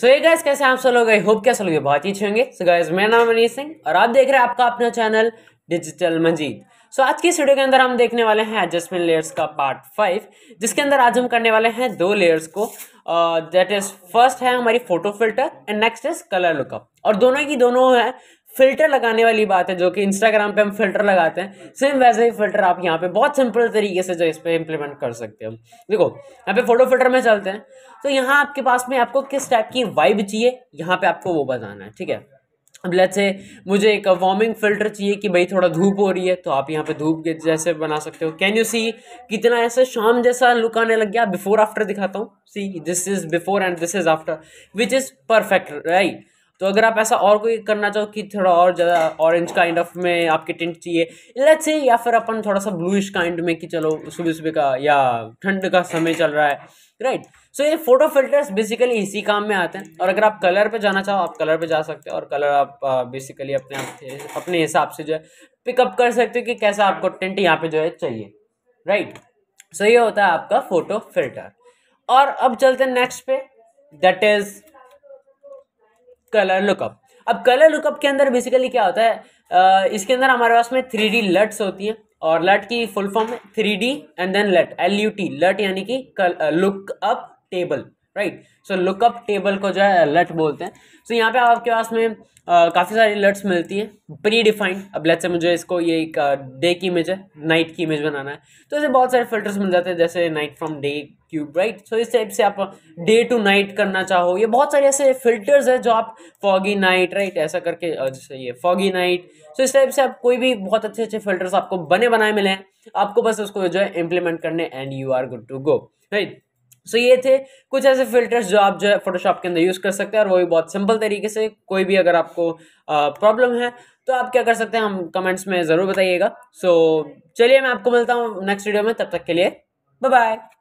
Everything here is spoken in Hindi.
सो ये गाइस कैसे आप सब लोग आई होप कैसे लोग बहुत ही अच्छे होंगे सो गाइस मेरा नाम मनीष सिंह और आप देख रहे हैं आपका अपना channel digital Majeed so so, आज की वीडियो के अंदर हम देखने वाले हैं एडजस्टमेंट लेयर्स का पार्ट फाइव जिसके अंदर आज हम करने वाले हैं दो लेयर्स को दैट इज फर्स्ट है हमारी photo filter and next is colour lookup और दोनों की दोनों है फिल्टर लगाने वाली बात है जो कि इंस्टाग्राम पे हम फिल्टर लगाते हैं सेम वैसे ही फिल्टर आप यहाँ पे बहुत सिंपल तरीके से जो इस पर इम्प्लीमेंट कर सकते हो देखो यहाँ पे फोटो फिल्टर में चलते हैं तो यहाँ आपके पास में आपको किस टाइप की वाइब चाहिए यहाँ पे आपको वो बताना है ठीक है अब लेट्स से मुझे एक वार्मिंग फिल्टर चाहिए कि भाई थोड़ा धूप हो रही है तो आप यहाँ पे धूप के जैसे बना सकते हो कैन यू सी कितना ऐसे शाम जैसा लुक आने लग गया बिफोर आफ्टर दिखाता हूँ see this is before and this is after which is perfect right तो अगर आप ऐसा और कोई करना चाहो कि थोड़ा और ज़्यादा ऑरेंज काइंड ऑफ में आपके टेंट चाहिए लेट्स से या फिर अपन थोड़ा सा ब्लूइश काइंड में कि चलो सुबह सुबह का या ठंड का समय चल रहा है राइट सो so, ये फोटो फिल्टर्स बेसिकली इसी काम में आते हैं और अगर आप कलर पे जाना चाहो आप कलर पे जा सकते हो और कलर आप बेसिकली uh, अपने अपने हिसाब से जो है पिकअप कर सकते हो कि कैसा आपको टेंट यहाँ पे जो है चाहिए राइट सो so, ये होता है आपका फोटो फिल्टर और अब चलते हैं नेक्स्ट पे दैट इज़ कलर लुकअप अब कलर लुकअप के अंदर बेसिकली क्या होता है आ, इसके अंदर हमारे पास में थ्री डी लट्स होती है और लट की फुल फॉर्म है three D and then LUT L U T LUT यानी कि look up table right so lookup table को जो है लट बोलते हैं सो so, यहाँ पे आपके पास में काफ़ी सारी लट्स मिलती हैं प्री डिफाइंड अब लेट्स से मुझे इसको ये एक डे की इमेज है नाइट की इमेज बनाना है तो ऐसे बहुत सारे फिल्टर्स मिल जाते हैं जैसे night from day cube right so इस टाइप से आप डे टू नाइट करना चाहो ये बहुत सारे ऐसे फिल्टर्स हैं जो आप फॉगी नाइट राइट ऐसा करके जैसे ये फॉगी नाइट सो इस टाइप से आप कोई भी बहुत अच्छे अच्छे फिल्टर्स आपको बने बनाए मिले हैं आपको बस उसको जो है इम्प्लीमेंट करने and you are good to go right so so, ये थे कुछ ऐसे फिल्टर्स जो आप जो है फोटोशॉप के अंदर यूज़ कर सकते हैं और वो भी बहुत सिंपल तरीके से कोई भी अगर आपको प्रॉब्लम है तो आप क्या कर सकते हैं हम कमेंट्स में ज़रूर बताइएगा सो so, चलिए मैं आपको मिलता हूँ नेक्स्ट वीडियो में तब तक के लिए बाय बाय